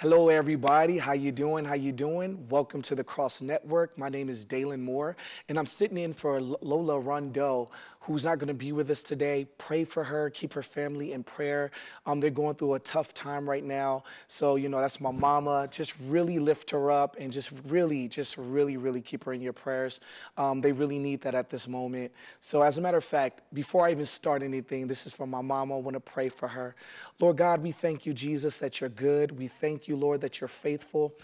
Hello, everybody. How you doing? How you doing? Welcome to the Cross Network. My name is Dalen Moore, and I'm sitting in for Lola Rondeau, who's not going to be with us today, pray for her, keep her family in prayer. Um, they're going through a tough time right now. So, you know, that's my mama. Just really lift her up and just really, just really, really keep her in your prayers. Um, they really need that at this moment. So, as a matter of fact, before I even start anything, this is for my mama. I want to pray for her. Lord God, we thank you, Jesus, that you're good. We thank you, Lord, that you're faithful.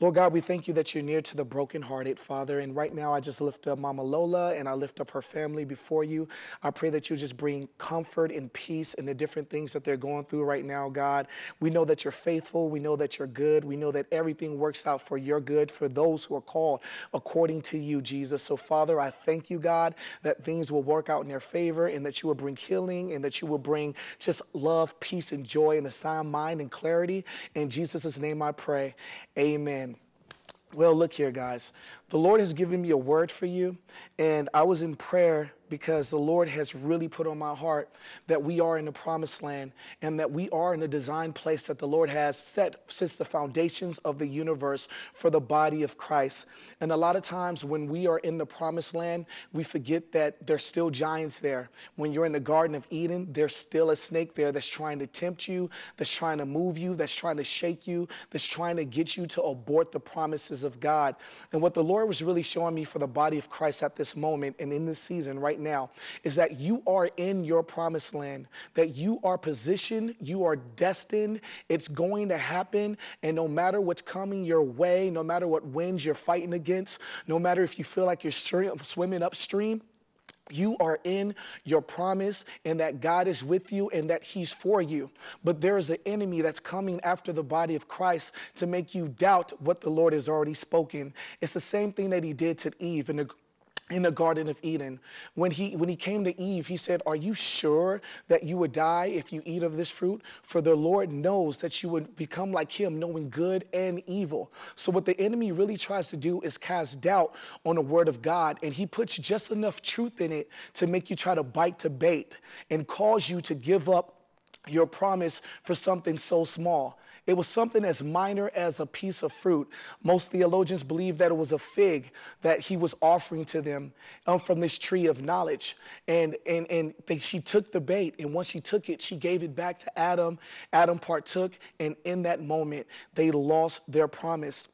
Lord God, we thank you that you're near to the brokenhearted, Father. And right now, I just lift up Mama Lola and I lift up her family before you. I pray that you just bring comfort and peace in the different things that they're going through right now, God. We know that you're faithful. We know that you're good. We know that everything works out for your good for those who are called according to you, Jesus. So, Father, I thank you, God, that things will work out in their favor and that you will bring healing and that you will bring just love, peace, and joy and a sound mind and clarity. In Jesus' name I pray. Amen. Well, look here, guys the Lord has given me a word for you. And I was in prayer because the Lord has really put on my heart that we are in the promised land and that we are in the designed place that the Lord has set since the foundations of the universe for the body of Christ. And a lot of times when we are in the promised land, we forget that there's still giants there. When you're in the Garden of Eden, there's still a snake there that's trying to tempt you, that's trying to move you, that's trying to shake you, that's trying to get you to abort the promises of God. And what the Lord Lord was really showing me for the body of Christ at this moment and in this season right now is that you are in your promised land, that you are positioned, you are destined, it's going to happen. And no matter what's coming your way, no matter what winds you're fighting against, no matter if you feel like you're swimming upstream, you are in your promise and that God is with you and that He's for you. But there is an enemy that's coming after the body of Christ to make you doubt what the Lord has already spoken. It's the same thing that He did to Eve in the in the Garden of Eden. When he, when he came to Eve, he said, Are you sure that you would die if you eat of this fruit? For the Lord knows that you would become like him, knowing good and evil. So, what the enemy really tries to do is cast doubt on the word of God, and he puts just enough truth in it to make you try to bite to bait and cause you to give up your promise for something so small. It was something as minor as a piece of fruit. Most theologians believe that it was a fig that he was offering to them um, from this tree of knowledge. And, and, and they, she took the bait, and once she took it, she gave it back to Adam. Adam partook, and in that moment, they lost their promise.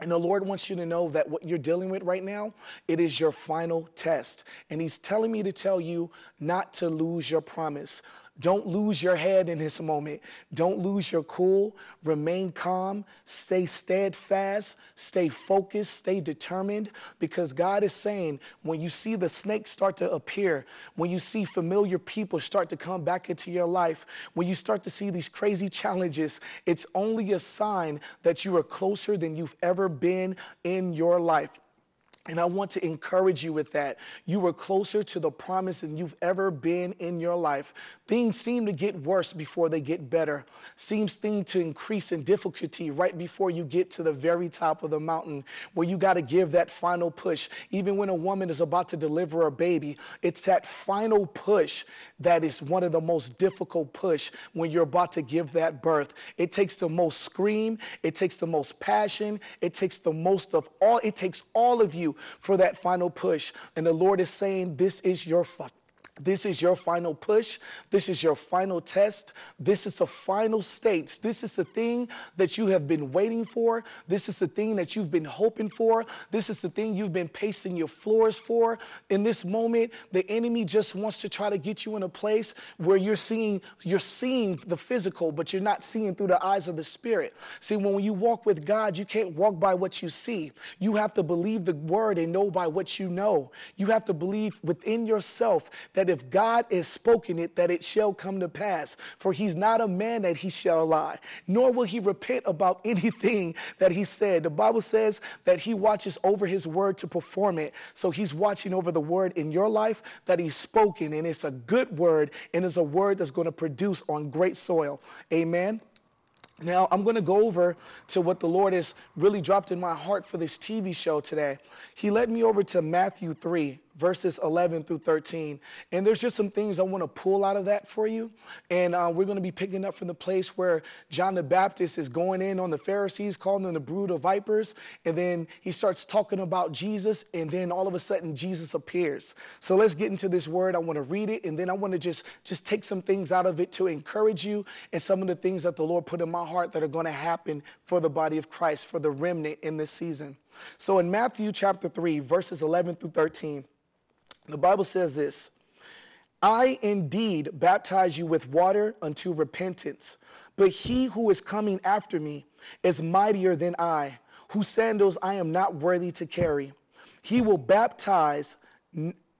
And the Lord wants you to know that what you're dealing with right now, it is your final test. And He's telling me to tell you not to lose your promise. Don't lose your head in this moment. Don't lose your cool. Remain calm. Stay steadfast. Stay focused. Stay determined because God is saying when you see the snake start to appear, when you see familiar people start to come back into your life, when you start to see these crazy challenges, it's only a sign that you are closer than you've ever been in your life. And I want to encourage you with that. You are closer to the promise than you've ever been in your life. Things seem to get worse before they get better. Seems things to increase in difficulty right before you get to the very top of the mountain where you got to give that final push. Even when a woman is about to deliver a baby, it's that final push that is one of the most difficult push when you're about to give that birth. It takes the most scream, it takes the most passion, it takes the most of all, it takes all of you for that final push. And the Lord is saying, This is your this is your final push. This is your final test. This is the final stage. This is the thing that you have been waiting for. This is the thing that you've been hoping for. This is the thing you've been pacing your floors for. In this moment, the enemy just wants to try to get you in a place where you're seeing you're seeing the physical, but you're not seeing through the eyes of the spirit. See, when you walk with God, you can't walk by what you see. You have to believe the word and know by what you know. You have to believe within yourself that that if God has spoken it, that it shall come to pass. For he's not a man that he shall lie, nor will he repent about anything that he said. The Bible says that he watches over his word to perform it. So he's watching over the word in your life that he's spoken, and it's a good word, and it's a word that's going to produce on great soil. Amen. Now, I'm going to go over to what the Lord has really dropped in my heart for this TV show today. He led me over to Matthew 3, verses 11 through 13. And there's just some things I want to pull out of that for you. And uh, we're going to be picking up from the place where John the Baptist is going in on the Pharisees, calling them the brood of vipers. And then he starts talking about Jesus. And then all of a sudden, Jesus appears. So let's get into this word. I want to read it. And then I want to just, just take some things out of it to encourage you and some of the things that the Lord put in my heart that are going to happen for the body of Christ, for the remnant in this season. So in Matthew chapter 3, verses 11 through 13, the Bible says this I indeed baptize you with water unto repentance, but he who is coming after me is mightier than I, whose sandals I am not worthy to carry. He will baptize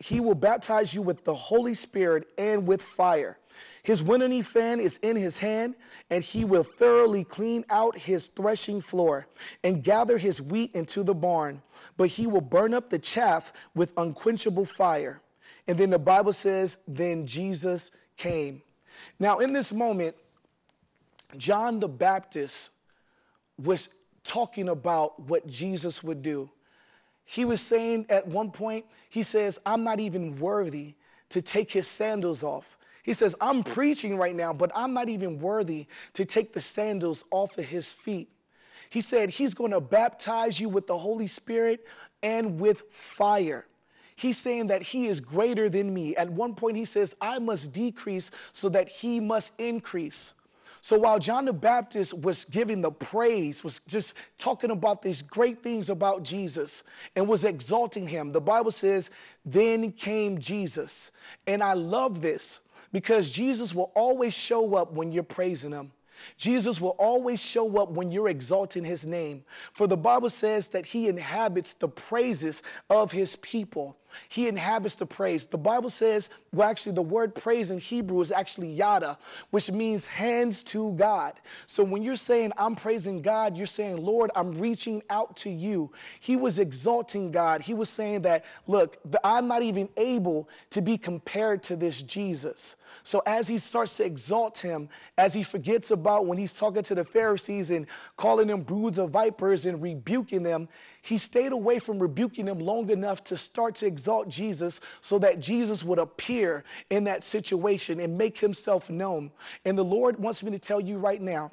he will baptize you with the Holy Spirit and with fire. His winnowing fan is in his hand, and he will thoroughly clean out his threshing floor and gather his wheat into the barn, but he will burn up the chaff with unquenchable fire. And then the Bible says, Then Jesus came. Now, in this moment, John the Baptist was talking about what Jesus would do. He was saying at one point, he says, I'm not even worthy to take his sandals off he says, I'm preaching right now, but I'm not even worthy to take the sandals off of his feet. He said, He's going to baptize you with the Holy Spirit and with fire. He's saying that he is greater than me. At one point, he says, I must decrease so that he must increase. So while John the Baptist was giving the praise, was just talking about these great things about Jesus and was exalting him, the Bible says, Then came Jesus. And I love this because Jesus will always show up when you're praising him. Jesus will always show up when you're exalting his name. For the Bible says that he inhabits the praises of his people. He inhabits the praise. The Bible says, well, actually, the word praise in Hebrew is actually yada, which means hands to God. So when you're saying, I'm praising God, you're saying, Lord, I'm reaching out to you. He was exalting God. He was saying that, look, I'm not even able to be compared to this Jesus. So as he starts to exalt him, as he forgets about when he's talking to the Pharisees and calling them broods of vipers and rebuking them, he stayed away from rebuking them long enough to start to exalt Jesus so that Jesus would appear in that situation and make himself known. And the Lord wants me to tell you right now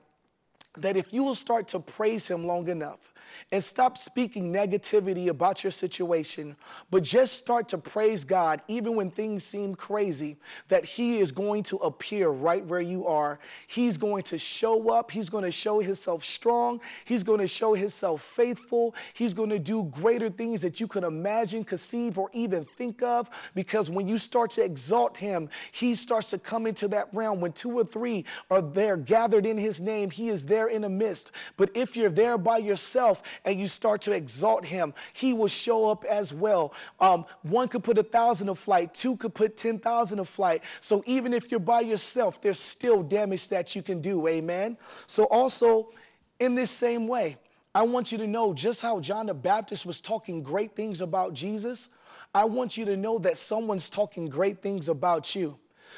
that if you will start to praise him long enough, and stop speaking negativity about your situation, but just start to praise God, even when things seem crazy, that He is going to appear right where you are. He's going to show up. He's going to show Himself strong. He's going to show Himself faithful. He's going to do greater things that you could imagine, conceive, or even think of, because when you start to exalt Him, He starts to come into that realm. When two or three are there gathered in His name, He is there in the midst. But if you're there by yourself, and you start to exalt him, he will show up as well. Um, one could put a thousand of flight, two could put 10,000 of flight. So even if you're by yourself, there's still damage that you can do. Amen. So also, in this same way, I want you to know just how John the Baptist was talking great things about Jesus. I want you to know that someone's talking great things about you.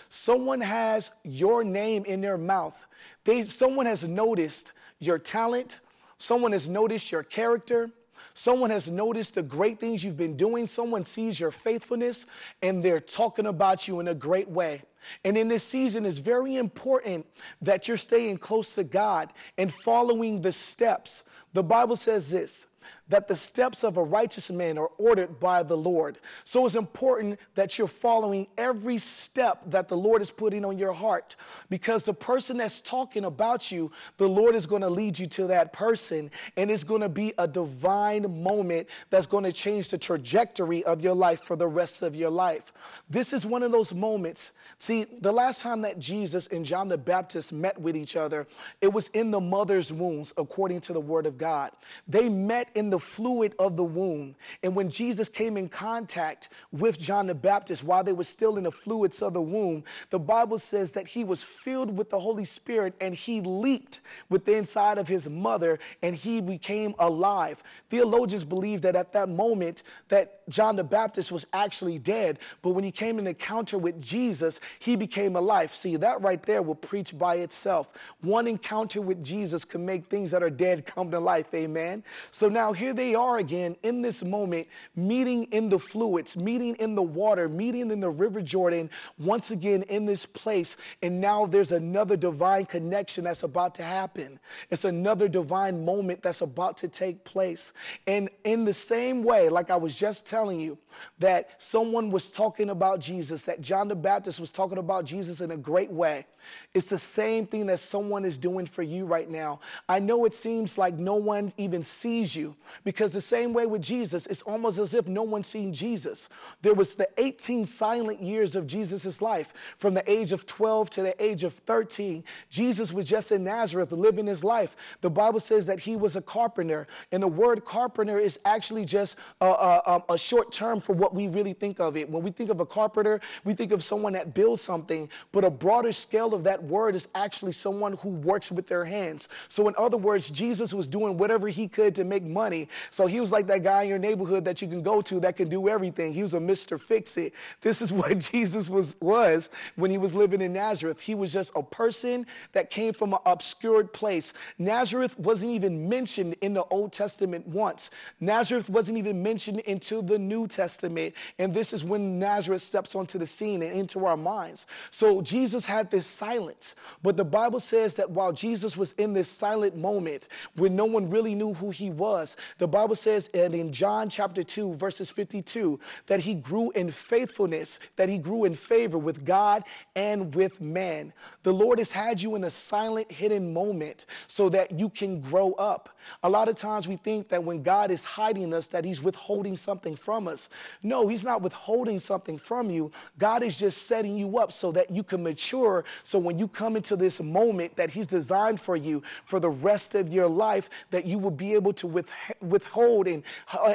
Someone has your name in their mouth. They, someone has noticed your talent, Someone has noticed your character. Someone has noticed the great things you've been doing. Someone sees your faithfulness and they're talking about you in a great way. And in this season, it's very important that you're staying close to God and following the steps. The Bible says this that the steps of a righteous man are ordered by the Lord. So it's important that you're following every step that the Lord is putting on your heart because the person that's talking about you, the Lord is going to lead you to that person and it's going to be a divine moment that's going to change the trajectory of your life for the rest of your life. This is one of those moments. See, the last time that Jesus and John the Baptist met with each other, it was in the mother's wombs, according to the word of God. They met in the fluid of the womb. And when Jesus came in contact with John the Baptist while they were still in the fluids of the womb, the Bible says that he was filled with the Holy Spirit and he leaped with the inside of his mother and he became alive. Theologians believe that at that moment that John the Baptist was actually dead, but when he came in encounter with Jesus, he became alive. See, that right there will preach by itself. One encounter with Jesus can make things that are dead come to life. Amen. So now here here they are again in this moment, meeting in the fluids, meeting in the water, meeting in the River Jordan, once again in this place. And now there's another divine connection that's about to happen. It's another divine moment that's about to take place. And in the same way, like I was just telling you, that someone was talking about Jesus, that John the Baptist was talking about Jesus in a great way. It's the same thing that someone is doing for you right now. I know it seems like no one even sees you. Because the same way with Jesus, it's almost as if no one seen Jesus. There was the 18 silent years of Jesus' life. From the age of 12 to the age of 13, Jesus was just in Nazareth living his life. The Bible says that he was a carpenter, and the word carpenter is actually just a, a, a short term for what we really think of it. When we think of a carpenter, we think of someone that builds something, but a broader scale of that word is actually someone who works with their hands. So, in other words, Jesus was doing whatever he could to make money so he was like that guy in your neighborhood that you can go to that can do everything. He was a Mr. Fix It. This is what Jesus was, was when he was living in Nazareth. He was just a person that came from an obscured place. Nazareth wasn't even mentioned in the Old Testament once. Nazareth wasn't even mentioned until the New Testament. And this is when Nazareth steps onto the scene and into our minds. So Jesus had this silence. But the Bible says that while Jesus was in this silent moment, when no one really knew who he was, the Bible says, and in John chapter 2, verses 52, that he grew in faithfulness, that he grew in favor with God and with man. The Lord has had you in a silent, hidden moment so that you can grow up. A lot of times we think that when God is hiding us, that He's withholding something from us. No, He's not withholding something from you. God is just setting you up so that you can mature. So when you come into this moment that He's designed for you for the rest of your life, that you will be able to with, withhold and,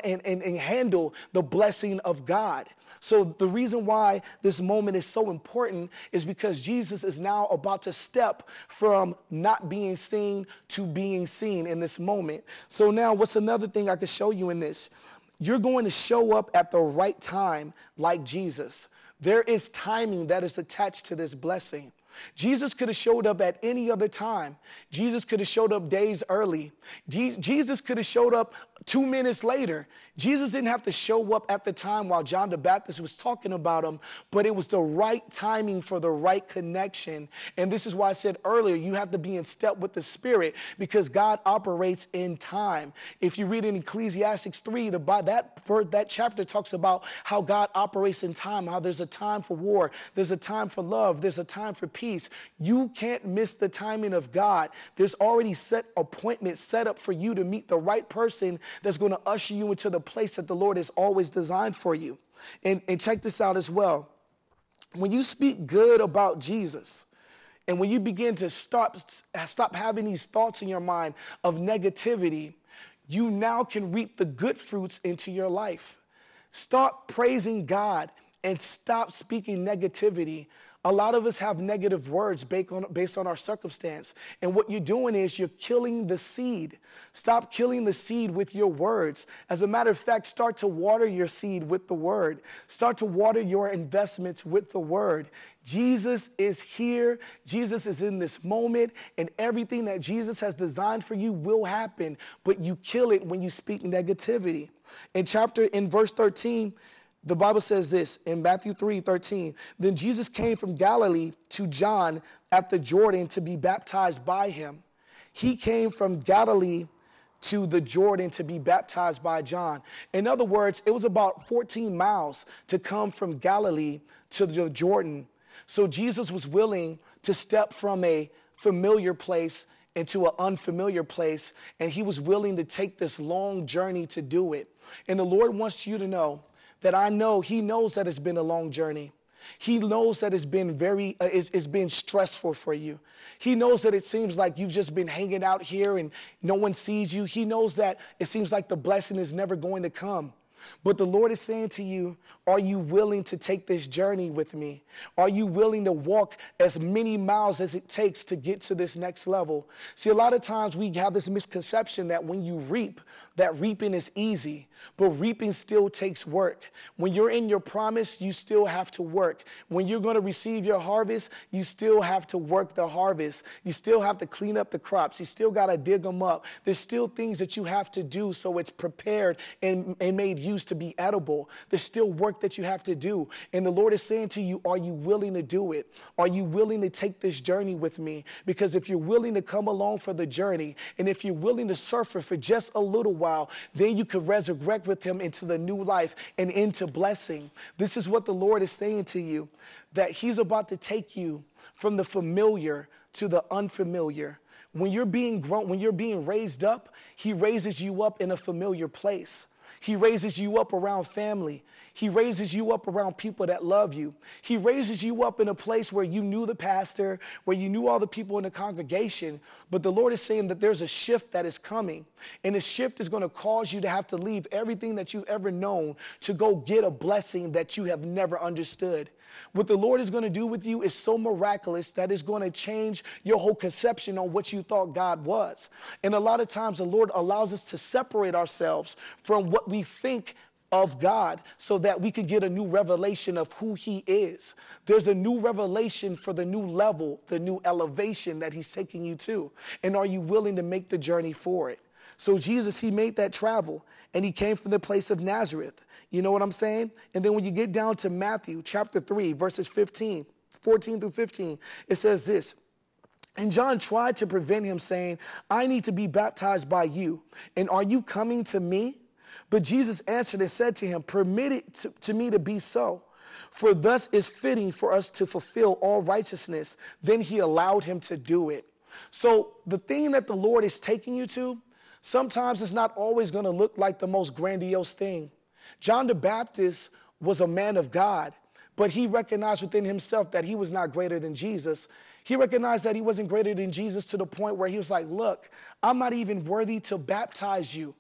and, and, and handle the blessing of God. So, the reason why this moment is so important is because Jesus is now about to step from not being seen to being seen in this moment moment. So now what's another thing I could show you in this? You're going to show up at the right time like Jesus. There is timing that is attached to this blessing. Jesus could have showed up at any other time. Jesus could have showed up days early. Jesus could have showed up two minutes later, Jesus didn't have to show up at the time while John the Baptist was talking about him, but it was the right timing for the right connection. And this is why I said earlier, you have to be in step with the Spirit because God operates in time. If you read in Ecclesiastics 3, the, that, that chapter talks about how God operates in time, how there's a time for war, there's a time for love, there's a time for peace. You can't miss the timing of God. There's already set appointments set up for you to meet the right person that's going to usher you into the place that the Lord has always designed for you. And, and check this out as well. When you speak good about Jesus, and when you begin to stop, stop having these thoughts in your mind of negativity, you now can reap the good fruits into your life. Start praising God and stop speaking negativity a lot of us have negative words based on, based on our circumstance. And what you're doing is you're killing the seed. Stop killing the seed with your words. As a matter of fact, start to water your seed with the word, start to water your investments with the word. Jesus is here. Jesus is in this moment, and everything that Jesus has designed for you will happen, but you kill it when you speak negativity. In chapter, in verse 13, the Bible says this in Matthew 3 13. Then Jesus came from Galilee to John at the Jordan to be baptized by him. He came from Galilee to the Jordan to be baptized by John. In other words, it was about 14 miles to come from Galilee to the Jordan. So Jesus was willing to step from a familiar place into an unfamiliar place, and he was willing to take this long journey to do it. And the Lord wants you to know that I know He knows that it's been a long journey. He knows that it's been very, uh, it's, it's been stressful for you. He knows that it seems like you've just been hanging out here and no one sees you. He knows that it seems like the blessing is never going to come. But the Lord is saying to you, Are you willing to take this journey with me? Are you willing to walk as many miles as it takes to get to this next level? See, a lot of times we have this misconception that when you reap, that reaping is easy, but reaping still takes work. When you're in your promise, you still have to work. When you're going to receive your harvest, you still have to work the harvest. You still have to clean up the crops. You still got to dig them up. There's still things that you have to do so it's prepared and, and made use to be edible. There's still work that you have to do. And the Lord is saying to you, Are you willing to do it? Are you willing to take this journey with me? Because if you're willing to come along for the journey and if you're willing to suffer for just a little while, while, then you can resurrect with him into the new life and into blessing. This is what the Lord is saying to you that he's about to take you from the familiar to the unfamiliar. When you're being grown, when you're being raised up, he raises you up in a familiar place. He raises you up around family. He raises you up around people that love you. He raises you up in a place where you knew the pastor, where you knew all the people in the congregation. But the Lord is saying that there's a shift that is coming. And the shift is going to cause you to have to leave everything that you've ever known to go get a blessing that you have never understood. What the Lord is going to do with you is so miraculous that it's going to change your whole conception on what you thought God was. And a lot of times, the Lord allows us to separate ourselves from what we think of God so that we could get a new revelation of who He is. There's a new revelation for the new level, the new elevation that He's taking you to. And are you willing to make the journey for it? So Jesus, he made that travel and he came from the place of Nazareth. You know what I'm saying? And then when you get down to Matthew chapter 3, verses 15, 14 through 15, it says this. And John tried to prevent him, saying, I need to be baptized by you. And are you coming to me? But Jesus answered and said to him, Permit it to, to me to be so, for thus is fitting for us to fulfill all righteousness. Then he allowed him to do it. So the thing that the Lord is taking you to, sometimes it's not always going to look like the most grandiose thing. John the Baptist was a man of God, but he recognized within himself that he was not greater than Jesus. He recognized that he wasn't greater than Jesus to the point where he was like, Look, I'm not even worthy to baptize you.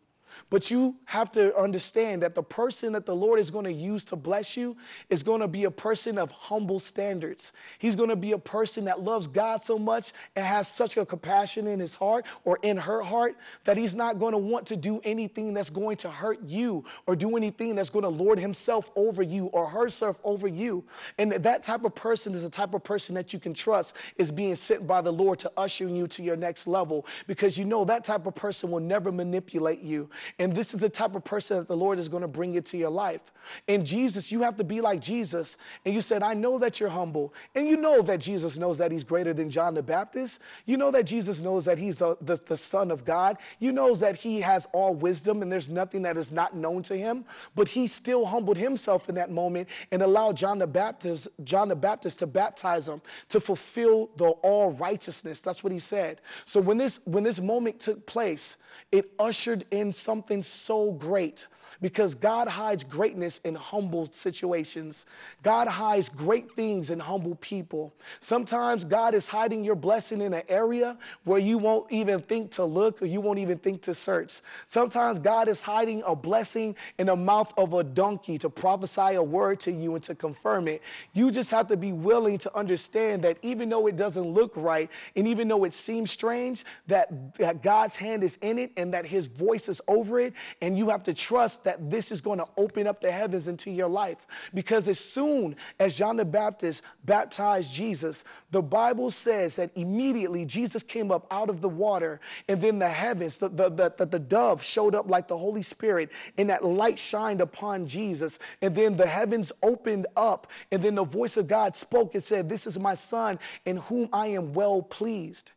But you have to understand that the person that the Lord is going to use to bless you is going to be a person of humble standards. He's going to be a person that loves God so much and has such a compassion in his heart or in her heart that he's not going to want to do anything that's going to hurt you or do anything that's going to lord himself over you or herself over you. And that type of person is the type of person that you can trust is being sent by the Lord to usher you to your next level because you know that type of person will never manipulate you. And this is the type of person that the Lord is going to bring into your life. And Jesus, you have to be like Jesus. And you said, I know that you're humble. And you know that Jesus knows that he's greater than John the Baptist. You know that Jesus knows that he's a, the, the Son of God. You know that he has all wisdom and there's nothing that is not known to him. But he still humbled himself in that moment and allowed John the Baptist, John the Baptist to baptize him to fulfill the all righteousness. That's what he said. So when this when this moment took place, it ushered in something so great because God hides greatness in humble situations. God hides great things in humble people. Sometimes God is hiding your blessing in an area where you won't even think to look or you won't even think to search. Sometimes God is hiding a blessing in the mouth of a donkey to prophesy a word to you and to confirm it. You just have to be willing to understand that even though it doesn't look right and even though it seems strange, that, that God's hand is in it and that his voice is over it. And you have to trust that this is going to open up the heavens into your life. Because as soon as John the Baptist baptized Jesus, the Bible says that immediately Jesus came up out of the water, and then the heavens, the, the, the, the dove showed up like the Holy Spirit, and that light shined upon Jesus. And then the heavens opened up, and then the voice of God spoke and said, This is my son in whom I am well pleased.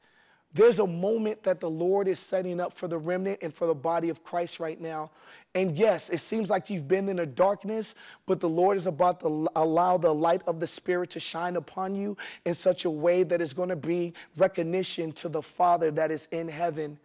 There's a moment that the Lord is setting up for the remnant and for the body of Christ right now. And yes, it seems like you've been in the darkness, but the Lord is about to allow the light of the Spirit to shine upon you in such a way that is going to be recognition to the Father that is in heaven.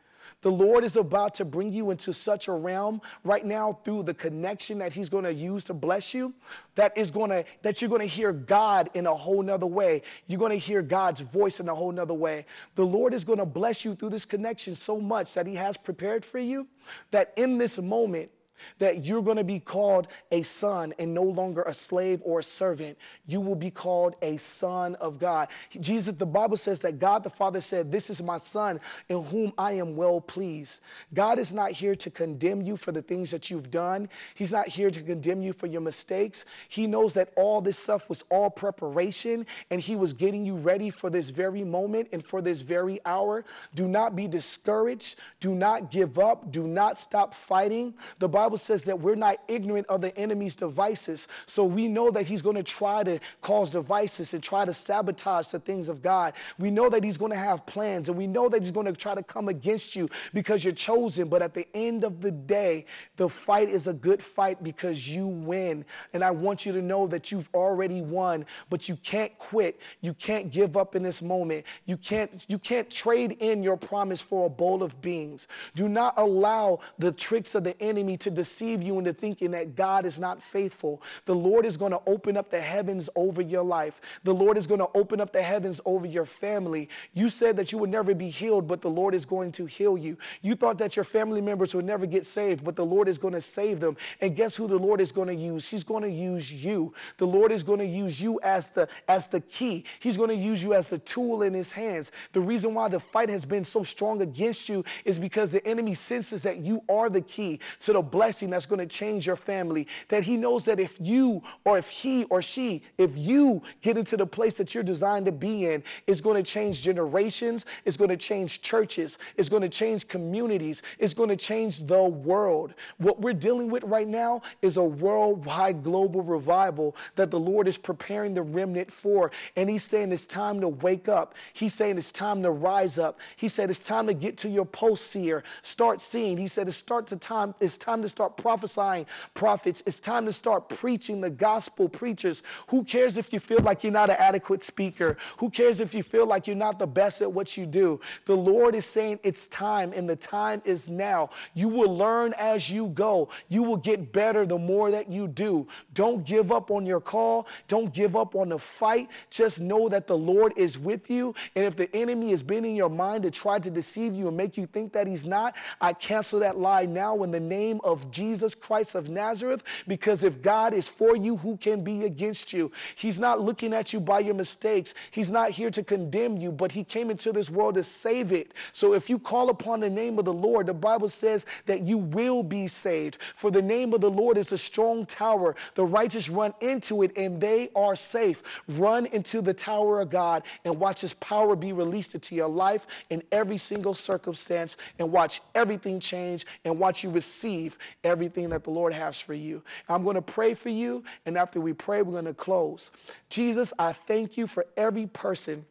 The Lord is about to bring you into such a realm right now through the connection that He's going to use to bless you, that is going to that you're going to hear God in a whole nother way. You're going to hear God's voice in a whole nother way. The Lord is going to bless you through this connection so much that He has prepared for you that in this moment that you're going to be called a son and no longer a slave or a servant. You will be called a son of God. Jesus, the Bible says that God the Father said, This is my son in whom I am well pleased. God is not here to condemn you for the things that you've done, He's not here to condemn you for your mistakes. He knows that all this stuff was all preparation and He was getting you ready for this very moment and for this very hour. Do not be discouraged. Do not give up. Do not stop fighting. The Bible Bible says that we're not ignorant of the enemy's devices. So we know that he's going to try to cause devices and try to sabotage the things of God. We know that he's going to have plans and we know that he's going to try to come against you because you're chosen. But at the end of the day, the fight is a good fight because you win. And I want you to know that you've already won, but you can't quit. You can't give up in this moment. You can't, you can't trade in your promise for a bowl of beans. Do not allow the tricks of the enemy to deceive you into thinking that God is not faithful. The Lord is going to open up the heavens over your life. The Lord is going to open up the heavens over your family. You said that you would never be healed, but the Lord is going to heal you. You thought that your family members would never get saved, but the Lord is going to save them. And guess who the Lord is going to use? He's going to use you. The Lord is going to use you as the as the key. He's going to use you as the tool in his hands. The reason why the fight has been so strong against you is because the enemy senses that you are the key to the blessing blessing that's going to change your family. That He knows that if you or if He or she, if you get into the place that you're designed to be in, it's going to change generations, it's going to change churches, it's going to change communities, it's going to change the world. What we're dealing with right now is a worldwide global revival that the Lord is preparing the remnant for. And He's saying it's time to wake up. He's saying it's time to rise up. He said it's time to get to your post seer. Start seeing. He said it's start to time, it's time to start prophesying prophets. It's time to start preaching the gospel preachers. Who cares if you feel like you're not an adequate speaker? Who cares if you feel like you're not the best at what you do? The Lord is saying it's time, and the time is now. You will learn as you go. You will get better the more that you do. Don't give up on your call. Don't give up on the fight. Just know that the Lord is with you. And if the enemy has been in your mind to try to deceive you and make you think that he's not, I cancel that lie now in the name of Jesus Christ of Nazareth, because if God is for you, who can be against you? He's not looking at you by your mistakes. He's not here to condemn you, but He came into this world to save it. So if you call upon the name of the Lord, the Bible says that you will be saved. For the name of the Lord is a strong tower. The righteous run into it and they are safe. Run into the tower of God and watch His power be released into your life in every single circumstance and watch everything change and watch you receive everything that the Lord has for you. I'm going to pray for you, and after we pray, we're going to close. Jesus, I thank you for every person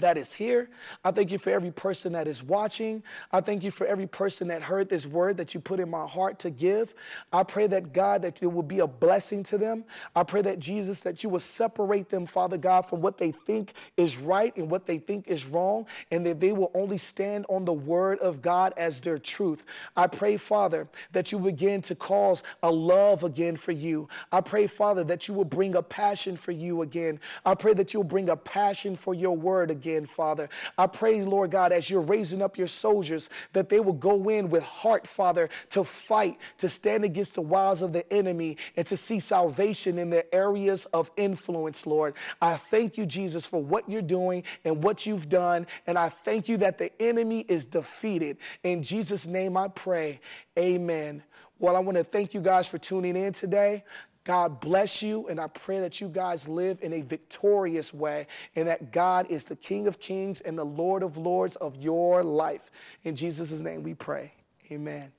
that is here. I thank you for every person that is watching. I thank you for every person that heard this word that you put in my heart to give. I pray that God, that it will be a blessing to them. I pray that Jesus, that you will separate them, Father God, from what they think is right and what they think is wrong, and that they will only stand on the word of God as their truth. I pray, Father, that you begin to cause a love again for you. I pray, Father, that you will bring a passion for you again. I pray that you'll bring a passion for your word again again, Father. I pray, Lord God, as you're raising up your soldiers, that they will go in with heart, Father, to fight, to stand against the wiles of the enemy, and to see salvation in their areas of influence, Lord. I thank you, Jesus, for what you're doing and what you've done. And I thank you that the enemy is defeated. In Jesus' name I pray. Amen. Well, I want to thank you guys for tuning in today. God bless you, and I pray that you guys live in a victorious way and that God is the King of kings and the Lord of lords of your life. In Jesus' name we pray. Amen.